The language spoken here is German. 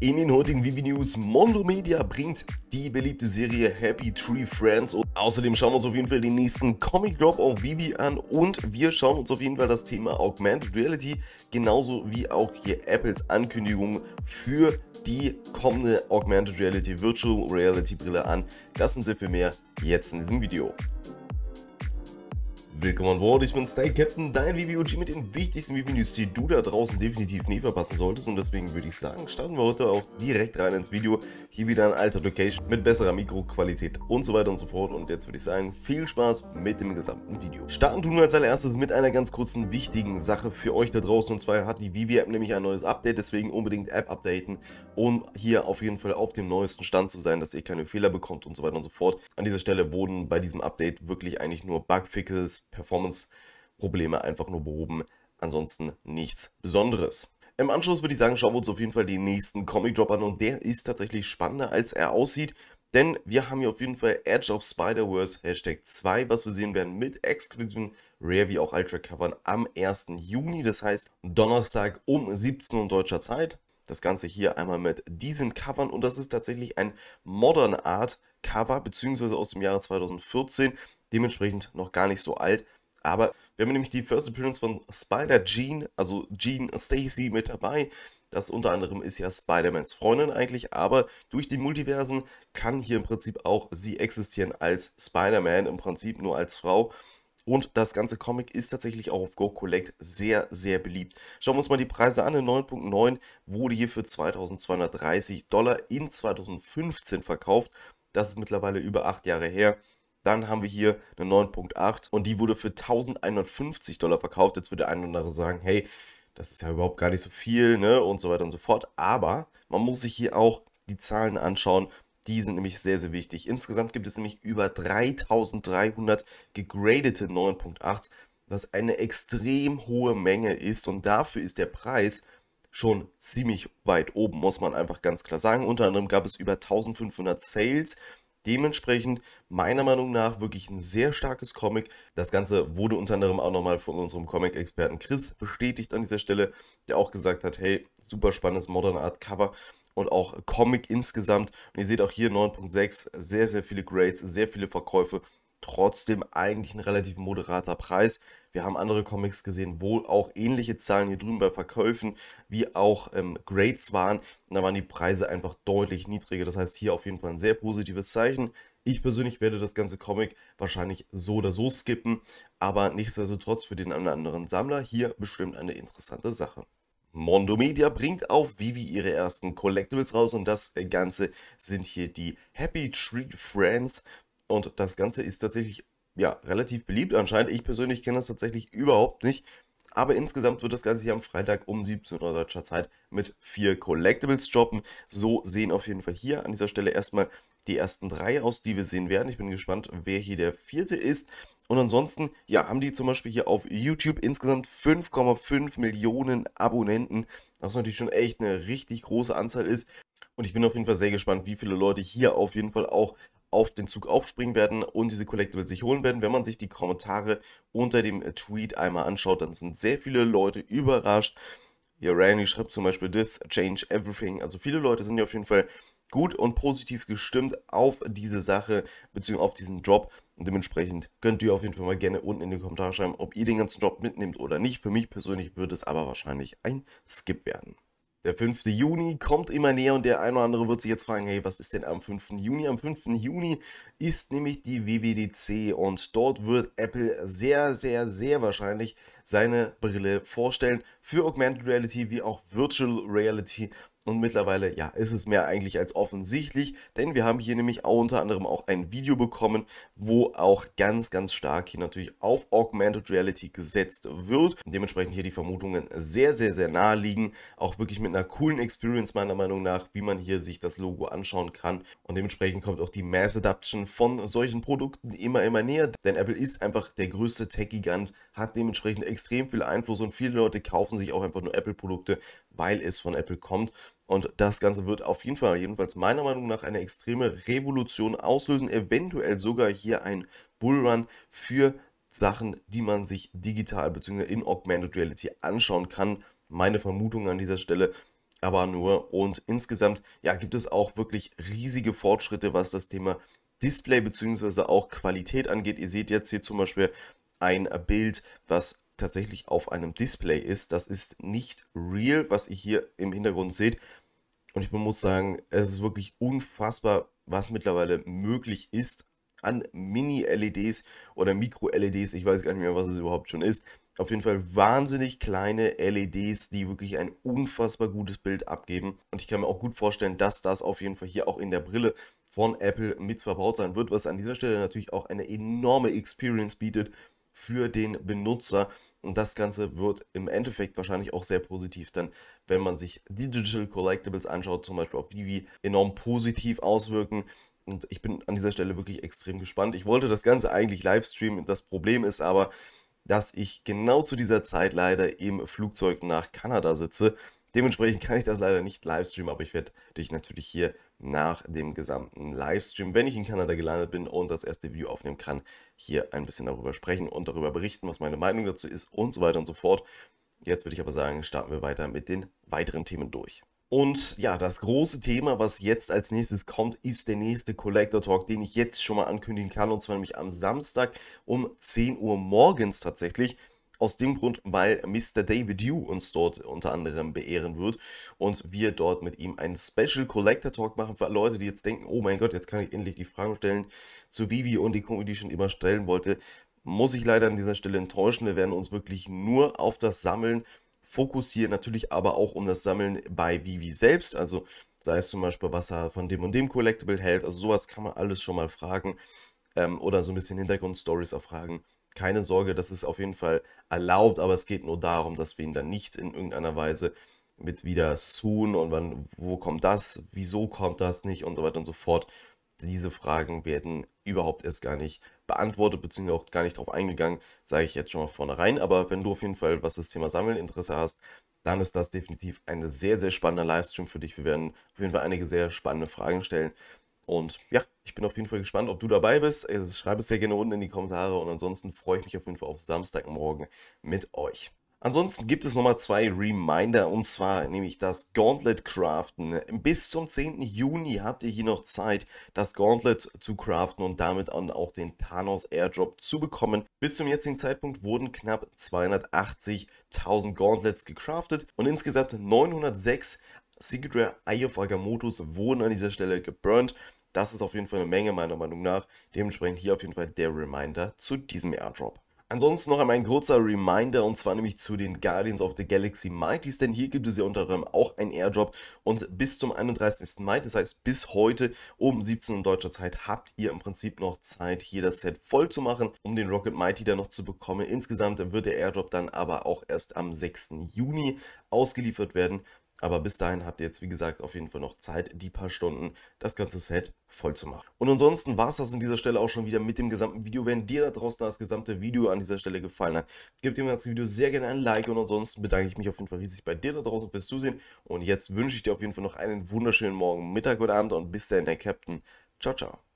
In den heutigen Vivi News Mondo Media bringt die beliebte Serie Happy Tree Friends und außerdem schauen wir uns auf jeden Fall den nächsten Comic Drop auf Vivi an und wir schauen uns auf jeden Fall das Thema Augmented Reality genauso wie auch hier Apples Ankündigung für die kommende Augmented Reality Virtual Reality Brille an. Das und sehr viel mehr jetzt in diesem Video. Willkommen an Bord, ich bin Style Captain, dein VBOG mit den wichtigsten VB-News, die du da draußen definitiv nie verpassen solltest und deswegen würde ich sagen, starten wir heute auch direkt rein ins Video. Hier wieder ein alter Location mit besserer Mikroqualität und so weiter und so fort und jetzt würde ich sagen, viel Spaß mit dem gesamten Video. Starten tun wir als allererstes mit einer ganz kurzen wichtigen Sache für euch da draußen und zwar hat die VB-App nämlich ein neues Update, deswegen unbedingt App updaten, um hier auf jeden Fall auf dem neuesten Stand zu sein, dass ihr keine Fehler bekommt und so weiter und so fort. An dieser Stelle wurden bei diesem Update wirklich eigentlich nur Bugfixes Performance-Probleme einfach nur behoben. Ansonsten nichts Besonderes. Im Anschluss würde ich sagen, schauen wir uns auf jeden Fall den nächsten Comic-Drop an und der ist tatsächlich spannender, als er aussieht. Denn wir haben hier auf jeden Fall Edge of spider wars Hashtag 2, was wir sehen werden mit exklusiven Rare wie auch Ultra-Covern am 1. Juni, das heißt Donnerstag um 17 Uhr deutscher Zeit. Das Ganze hier einmal mit diesen Covern und das ist tatsächlich ein Modern Art Cover, beziehungsweise aus dem Jahre 2014, dementsprechend noch gar nicht so alt. Aber wir haben nämlich die First Appearance von Spider Jean, also Jean Stacy mit dabei. Das unter anderem ist ja Spider-Mans Freundin eigentlich, aber durch die Multiversen kann hier im Prinzip auch sie existieren als Spider-Man, im Prinzip nur als Frau. Und das ganze Comic ist tatsächlich auch auf Go Collect sehr, sehr beliebt. Schauen wir uns mal die Preise an. In 9.9 wurde hier für 2230 Dollar in 2015 verkauft. Das ist mittlerweile über acht Jahre her. Dann haben wir hier eine 9.8 und die wurde für 1150 Dollar verkauft. Jetzt würde ein oder andere sagen, hey, das ist ja überhaupt gar nicht so viel ne? und so weiter und so fort. Aber man muss sich hier auch die Zahlen anschauen. Die sind nämlich sehr, sehr wichtig. Insgesamt gibt es nämlich über 3300 gegradete 9.8, was eine extrem hohe Menge ist. Und dafür ist der Preis schon ziemlich weit oben, muss man einfach ganz klar sagen. Unter anderem gab es über 1500 Sales. Dementsprechend meiner Meinung nach wirklich ein sehr starkes Comic. Das Ganze wurde unter anderem auch nochmal von unserem Comic-Experten Chris bestätigt an dieser Stelle, der auch gesagt hat, hey, super spannendes Modern Art Cover und auch Comic insgesamt. Und ihr seht auch hier 9.6, sehr, sehr viele Grades, sehr viele Verkäufe. Trotzdem eigentlich ein relativ moderater Preis. Wir haben andere Comics gesehen, wo auch ähnliche Zahlen hier drüben bei Verkäufen wie auch ähm, Grades waren. Und da waren die Preise einfach deutlich niedriger. Das heißt, hier auf jeden Fall ein sehr positives Zeichen. Ich persönlich werde das ganze Comic wahrscheinlich so oder so skippen, aber nichtsdestotrotz für den einen anderen Sammler hier bestimmt eine interessante Sache. Mondo Media bringt auf Vivi ihre ersten Collectibles raus und das Ganze sind hier die Happy Tree Friends und das Ganze ist tatsächlich ja, relativ beliebt anscheinend. Ich persönlich kenne das tatsächlich überhaupt nicht. Aber insgesamt wird das Ganze hier am Freitag um 17 Uhr deutscher Zeit mit vier Collectibles droppen. So sehen auf jeden Fall hier an dieser Stelle erstmal die ersten drei aus, die wir sehen werden. Ich bin gespannt, wer hier der vierte ist. Und ansonsten, ja, haben die zum Beispiel hier auf YouTube insgesamt 5,5 Millionen Abonnenten, was natürlich schon echt eine richtig große Anzahl ist. Und ich bin auf jeden Fall sehr gespannt, wie viele Leute hier auf jeden Fall auch auf den Zug aufspringen werden und diese Collectibles sich holen werden. Wenn man sich die Kommentare unter dem Tweet einmal anschaut, dann sind sehr viele Leute überrascht. Ja, Randy schreibt zum Beispiel This Change Everything. Also viele Leute sind ja auf jeden Fall gut und positiv gestimmt auf diese Sache bzw. auf diesen Drop. Und dementsprechend könnt ihr auf jeden Fall mal gerne unten in die Kommentare schreiben, ob ihr den ganzen Drop mitnehmt oder nicht. Für mich persönlich wird es aber wahrscheinlich ein Skip werden. Der 5. Juni kommt immer näher und der ein oder andere wird sich jetzt fragen, hey, was ist denn am 5. Juni? Am 5. Juni ist nämlich die WWDC und dort wird Apple sehr, sehr, sehr wahrscheinlich seine Brille vorstellen für Augmented Reality wie auch Virtual Reality. Und mittlerweile, ja, ist es mehr eigentlich als offensichtlich, denn wir haben hier nämlich auch unter anderem auch ein Video bekommen, wo auch ganz, ganz stark hier natürlich auf Augmented Reality gesetzt wird. Und dementsprechend hier die Vermutungen sehr, sehr, sehr nahe liegen. Auch wirklich mit einer coolen Experience meiner Meinung nach, wie man hier sich das Logo anschauen kann. Und dementsprechend kommt auch die Mass Adaption von solchen Produkten immer, immer näher, denn Apple ist einfach der größte Tech-Gigant hat dementsprechend extrem viel Einfluss und viele Leute kaufen sich auch einfach nur Apple-Produkte, weil es von Apple kommt. Und das Ganze wird auf jeden Fall, jedenfalls meiner Meinung nach, eine extreme Revolution auslösen. Eventuell sogar hier ein Bullrun für Sachen, die man sich digital bzw. in Augmented Reality anschauen kann. Meine Vermutung an dieser Stelle aber nur. Und insgesamt ja, gibt es auch wirklich riesige Fortschritte, was das Thema Display bzw. auch Qualität angeht. Ihr seht jetzt hier zum Beispiel ein Bild, was tatsächlich auf einem Display ist. Das ist nicht real, was ihr hier im Hintergrund seht. Und ich muss sagen, es ist wirklich unfassbar, was mittlerweile möglich ist an Mini-LEDs oder Mikro-LEDs. Ich weiß gar nicht mehr, was es überhaupt schon ist. Auf jeden Fall wahnsinnig kleine LEDs, die wirklich ein unfassbar gutes Bild abgeben. Und ich kann mir auch gut vorstellen, dass das auf jeden Fall hier auch in der Brille von Apple mit verbaut sein wird, was an dieser Stelle natürlich auch eine enorme Experience bietet für den Benutzer. Und das Ganze wird im Endeffekt wahrscheinlich auch sehr positiv, denn wenn man sich die Digital Collectibles anschaut, zum Beispiel auf Vivi, enorm positiv auswirken. Und ich bin an dieser Stelle wirklich extrem gespannt. Ich wollte das Ganze eigentlich live streamen. Das Problem ist aber, dass ich genau zu dieser Zeit leider im Flugzeug nach Kanada sitze. Dementsprechend kann ich das leider nicht live streamen, aber ich werde dich natürlich hier nach dem gesamten Livestream, wenn ich in Kanada gelandet bin und das erste Video aufnehmen kann, hier ein bisschen darüber sprechen und darüber berichten, was meine Meinung dazu ist und so weiter und so fort. Jetzt würde ich aber sagen, starten wir weiter mit den weiteren Themen durch. Und ja, das große Thema, was jetzt als nächstes kommt, ist der nächste Collector Talk, den ich jetzt schon mal ankündigen kann. Und zwar nämlich am Samstag um 10 Uhr morgens tatsächlich. Aus dem Grund, weil Mr. David Yu uns dort unter anderem beehren wird und wir dort mit ihm einen Special Collector Talk machen für Leute, die jetzt denken, oh mein Gott, jetzt kann ich endlich die Fragen stellen zu Vivi und die Comedy schon immer stellen wollte. Muss ich leider an dieser Stelle enttäuschen. Wir werden uns wirklich nur auf das Sammeln fokussieren, natürlich aber auch um das Sammeln bei Vivi selbst. Also sei es zum Beispiel, was er von dem und dem Collectible hält. Also sowas kann man alles schon mal fragen ähm, oder so ein bisschen Hintergrundstories auch fragen keine Sorge, das ist auf jeden Fall erlaubt, aber es geht nur darum, dass wir ihn dann nicht in irgendeiner Weise mit wieder soon und wann, wo kommt das, wieso kommt das nicht und so weiter und so fort. Diese Fragen werden überhaupt erst gar nicht beantwortet, beziehungsweise auch gar nicht drauf eingegangen, sage ich jetzt schon mal vornherein. Aber wenn du auf jeden Fall, was das Thema Sammeln Interesse hast, dann ist das definitiv ein sehr, sehr spannender Livestream für dich. Wir werden auf jeden Fall einige sehr spannende Fragen stellen. Und ja, ich bin auf jeden Fall gespannt, ob du dabei bist. Äh, schreib es sehr gerne unten in die Kommentare und ansonsten freue ich mich auf jeden Fall auf Samstagmorgen mit euch. Ansonsten gibt es nochmal zwei Reminder und zwar nämlich das Gauntlet Craften. Bis zum 10. Juni habt ihr hier noch Zeit, das Gauntlet zu craften und damit auch den Thanos Airdrop zu bekommen. Bis zum jetzigen Zeitpunkt wurden knapp 280.000 Gauntlets gecraftet und insgesamt 906 Secret Rare Eye of Agamotus wurden an dieser Stelle geburnt. Das ist auf jeden Fall eine Menge meiner Meinung nach. Dementsprechend hier auf jeden Fall der Reminder zu diesem Airdrop. Ansonsten noch einmal ein kurzer Reminder und zwar nämlich zu den Guardians of the Galaxy Mighties, denn hier gibt es ja unter anderem auch einen Airdrop und bis zum 31. Mai, das heißt bis heute um 17 Uhr deutscher Zeit, habt ihr im Prinzip noch Zeit, hier das Set voll zu machen, um den Rocket Mighty dann noch zu bekommen. Insgesamt wird der Airdrop dann aber auch erst am 6. Juni ausgeliefert werden. Aber bis dahin habt ihr jetzt, wie gesagt, auf jeden Fall noch Zeit, die paar Stunden das ganze Set voll zu machen. Und ansonsten war es das an dieser Stelle auch schon wieder mit dem gesamten Video. Wenn dir da draußen das gesamte Video an dieser Stelle gefallen hat, gib dem ganzen Video sehr gerne ein Like und ansonsten bedanke ich mich auf jeden Fall riesig bei dir da draußen fürs Zusehen. Und jetzt wünsche ich dir auf jeden Fall noch einen wunderschönen Morgen, Mittag oder Abend und bis dahin, der Captain. Ciao, ciao.